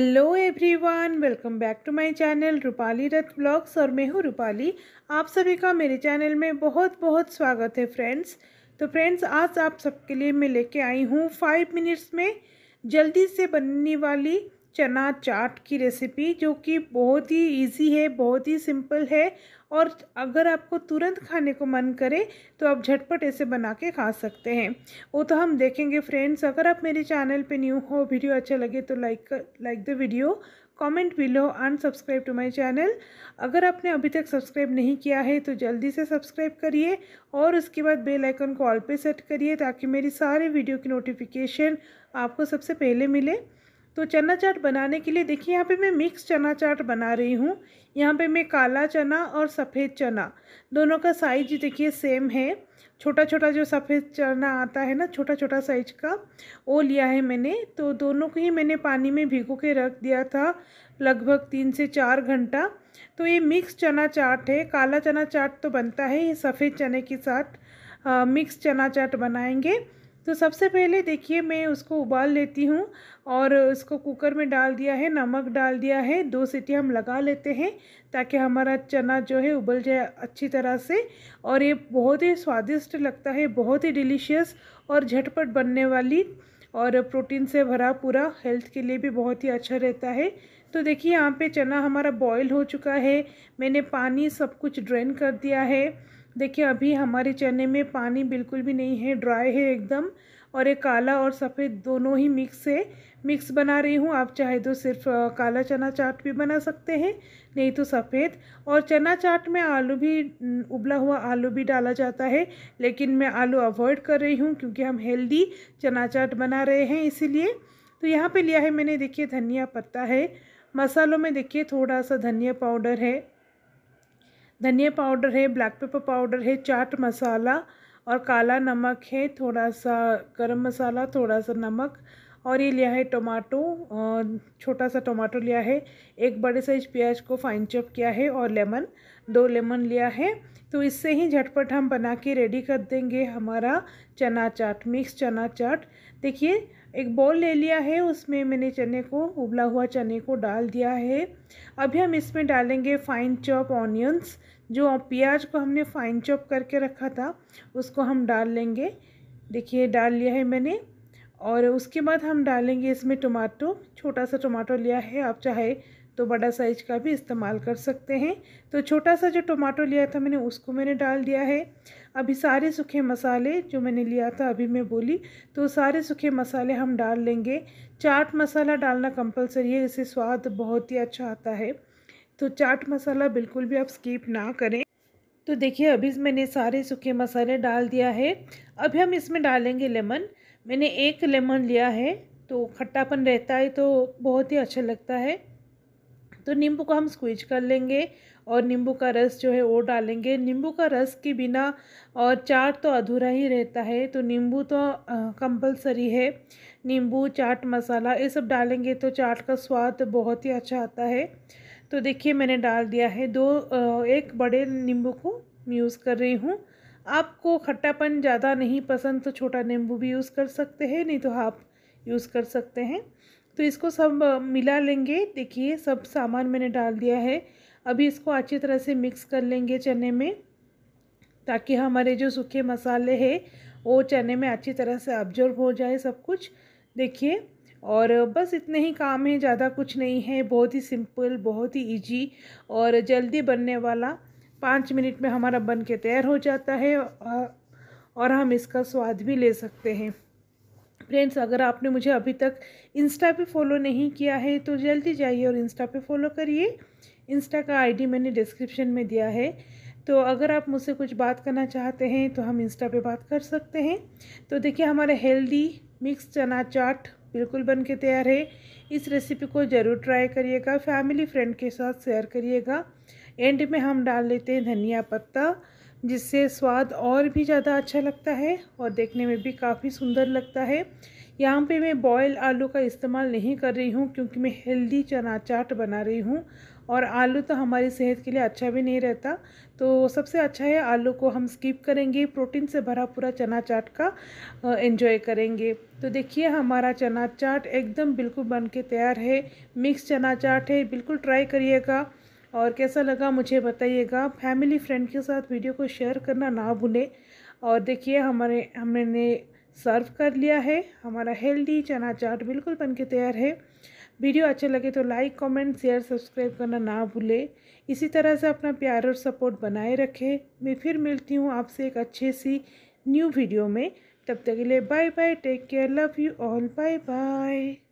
hello everyone welcome back to my channel Rupali Rath blogs और मैं हूँ रूपाली आप सभी का मेरे चैनल में बहुत बहुत स्वागत है फ्रेंड्स तो फ्रेंड्स आज आप सबके लिए मैं लेके आई हूँ फाइव मिनट्स में जल्दी से बनने वाली चना चाट की रेसिपी जो कि बहुत ही इजी है बहुत ही सिंपल है और अगर आपको तुरंत खाने को मन करे तो आप झटपट ऐसे बना के खा सकते हैं वो तो हम देखेंगे फ्रेंड्स अगर आप मेरे चैनल पे न्यू हो वीडियो अच्छा लगे तो like like the video comment below and subscribe to my channel अगर आपने अभी तक सब्सक्राइब नहीं किया है तो जल्दी से सब्सक्राइब करिए और उसके बाद बेल आइकन को ऑल पे सेट करिए ताकि मेरी सारे वीडियो की नोटिफिकेशन आपको सबसे पहले मिले तो चना चाट बनाने के लिए देखिए यहाँ पे मैं मिक्स चना चाट बना रही हूँ यहाँ पे मैं काला चना और सफ़ेद चना दोनों का साइज देखिए सेम है छोटा छोटा जो सफ़ेद चना आता है ना छोटा छोटा साइज का वो लिया है मैंने तो दोनों को ही मैंने पानी में भिगो के रख दिया था लगभग तीन से चार घंटा तो ये मिक्स चना चाट है काला चना चाट तो बनता है ये सफ़ेद चने के साथ आ, मिक्स चना चाट बनाएंगे तो सबसे पहले देखिए मैं उसको उबाल लेती हूँ और उसको कुकर में डाल दिया है नमक डाल दिया है दो सीटी हम लगा लेते हैं ताकि हमारा चना जो है उबल जाए अच्छी तरह से और ये बहुत ही स्वादिष्ट लगता है बहुत ही डिलीशियस और झटपट बनने वाली और प्रोटीन से भरा पूरा हेल्थ के लिए भी बहुत ही अच्छा रहता है तो देखिए यहाँ पे चना हमारा बॉईल हो चुका है मैंने पानी सब कुछ ड्रेन कर दिया है देखिए अभी हमारे चने में पानी बिल्कुल भी नहीं है ड्राई है एकदम और ये काला और सफ़ेद दोनों ही मिक्स है मिक्स बना रही हूँ आप चाहे तो सिर्फ काला चना चाट भी बना सकते हैं नहीं तो सफ़ेद और चना चाट में आलू भी उबला हुआ आलू भी डाला जाता है लेकिन मैं आलू अवॉइड कर रही हूँ क्योंकि हम हेल्दी चना चाट बना रहे हैं इसीलिए तो यहाँ पे लिया है मैंने देखिए धनिया पत्ता है मसालों में देखिए थोड़ा सा धनिया पाउडर है धनिया पाउडर है ब्लैक पेपर पाउडर है चाट मसाला और काला नमक है थोड़ा सा गरम मसाला थोड़ा सा नमक और ये लिया है टमाटो छोटा सा टमाटो लिया है एक बड़े साइज प्याज को फाइन चॉप किया है और लेमन दो लेमन लिया है तो इससे ही झटपट हम बना के रेडी कर देंगे हमारा चना चाट मिक्स चना चाट देखिए एक बॉल ले लिया है उसमें मैंने चने को उबला हुआ चने को डाल दिया है अभी हम इसमें डालेंगे फाइन चॉप ऑनियंस जो प्याज को हमने फाइन चॉप करके रखा था उसको हम डाल लेंगे देखिए डाल लिया है मैंने और उसके बाद हम डालेंगे इसमें टमाटो छोटा सा टमाटो लिया है आप चाहे तो बड़ा साइज का भी इस्तेमाल कर सकते हैं तो छोटा सा जो टमाटो लिया था मैंने उसको मैंने डाल दिया है अभी सारे सूखे मसाले जो मैंने लिया था अभी मैं बोली तो सारे सूखे मसाले हम डाल लेंगे चाट मसाला डालना कंपलसरी है इससे स्वाद बहुत ही अच्छा आता है तो चाट मसाला बिल्कुल भी आप स्कीप ना करें तो देखिए अभी मैंने सारे सूखे मसाले डाल दिया है अभी हम इसमें डालेंगे लेमन मैंने एक लेमन लिया है तो खट्टापन रहता है तो बहुत ही अच्छा लगता है तो नींबू को हम स्क्वीज कर लेंगे और नींबू का रस जो है वो डालेंगे नींबू का रस के बिना और चाट तो अधूरा ही रहता है तो नींबू तो कंपलसरी है नींबू चाट मसाला ये सब डालेंगे तो चाट का स्वाद बहुत ही अच्छा आता है तो देखिए मैंने डाल दिया है दो एक बड़े नींबू को यूज़ कर रही हूँ आपको खट्टापन ज़्यादा नहीं पसंद तो छोटा नींबू भी यूज़ कर सकते हैं नहीं तो आप यूज़ कर सकते हैं तो इसको सब मिला लेंगे देखिए सब सामान मैंने डाल दिया है अभी इसको अच्छी तरह से मिक्स कर लेंगे चने में ताकि हमारे जो सूखे मसाले हैं वो चने में अच्छी तरह से ऑब्जर्व हो जाए सब कुछ देखिए और बस इतने ही काम है ज़्यादा कुछ नहीं है बहुत ही सिंपल बहुत ही इजी और जल्दी बनने वाला पाँच मिनट में हमारा बन के तैयार हो जाता है और हम इसका स्वाद भी ले सकते हैं फ्रेंड्स अगर आपने मुझे अभी तक इंस्टा पे फॉलो नहीं किया है तो जल्दी जाइए और इंस्टा पे फॉलो करिए इंस्टा का आईडी मैंने डिस्क्रिप्शन में दिया है तो अगर आप मुझसे कुछ बात करना चाहते हैं तो हम इंस्टा पे बात कर सकते हैं तो देखिए हमारा हेल्दी मिक्स चना चाट बिल्कुल बन के तैयार है इस रेसिपी को ज़रूर ट्राई करिएगा फैमिली फ्रेंड के साथ शेयर करिएगा एंड में हम डाल लेते हैं धनिया पत्ता जिससे स्वाद और भी ज़्यादा अच्छा लगता है और देखने में भी काफ़ी सुंदर लगता है यहाँ पे मैं बॉयल आलू का इस्तेमाल नहीं कर रही हूँ क्योंकि मैं हेल्दी चना चाट बना रही हूँ और आलू तो हमारी सेहत के लिए अच्छा भी नहीं रहता तो सबसे अच्छा है आलू को हम स्किप करेंगे प्रोटीन से भरा पूरा चना चाट का एंजॉय करेंगे तो देखिए हमारा चना चाट एकदम बिल्कुल बन के तैयार है मिक्स चना चाट है बिल्कुल ट्राई करिएगा और कैसा लगा मुझे बताइएगा फैमिली फ्रेंड के साथ वीडियो को शेयर करना ना भूलें और देखिए हमारे हमने सर्व कर लिया है हमारा हेल्दी चना चाट बिल्कुल बन के तैयार है वीडियो अच्छे लगे तो लाइक कमेंट शेयर सब्सक्राइब करना ना भूलें इसी तरह से अपना प्यार और सपोर्ट बनाए रखें मैं फिर मिलती हूँ आपसे एक अच्छे सी न्यू वीडियो में तब तक के लिए bye bye take care love you all bye bye